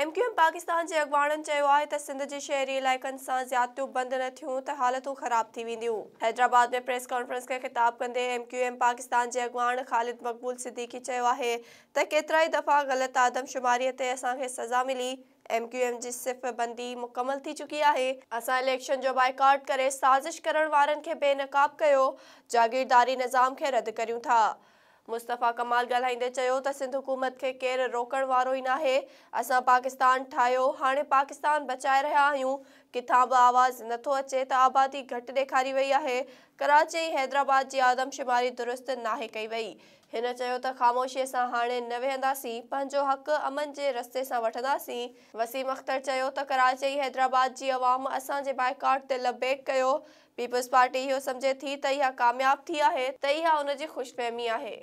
M Q M Pakistan के अगवाणन है सिंध के शहरी इलाइक़नि से ज्यादियूं बंद न थियं तो हालतू ख़राब हैदराबाद में प्रेस कॉन्फ्रेंस के खिताब कदे एम क्यू एम पाकिस्तान के अगवाण ख़ालिद मक़बूल सिद्दीकी है आहे त केतिरा दफ़ा गलत आदमशुमारी ते असांखे सज़ा मिली एम क्यू एम की सिर्फ़ बंदी मुकमल थी चुकी है असां इलेक्शन जो बाइकॉट कर साज़िश करण वारनि बेनक़ाब कयो जागीरदारी निज़ाम के रद्द करूँ था मुस्तफ़ा कमाल ॻाल्हाईंदे चयो त सिंध हुकूमत खे केरु रोकण वारो ई नाहे असां पाकिस्तान ठाहियो हाणे पाकिस्तान बचाए रहिया आहियूं किथां बि आवाज़ु नथो अचे त आबादी घटि ॾेखारी वई आहे कराची हैदराबाद जी आदमशुमारी दुरुस्त नाहे कई वई हिन चयो त ख़ामोशीअ सां हाणे न वेहंदासीं पंहिंजो हक़ अमन जे रस्ते सां वठंदासीं वसीम अख़्तर चयो त कराची हैदराबाद जी आवाम असांजे बाएकाट ते लबेक कयो पीपल्स पार्टी इहो सम्झे थी त इहा कामयाबु थी आहे त इहा हुन खु़शफ़हमी आहे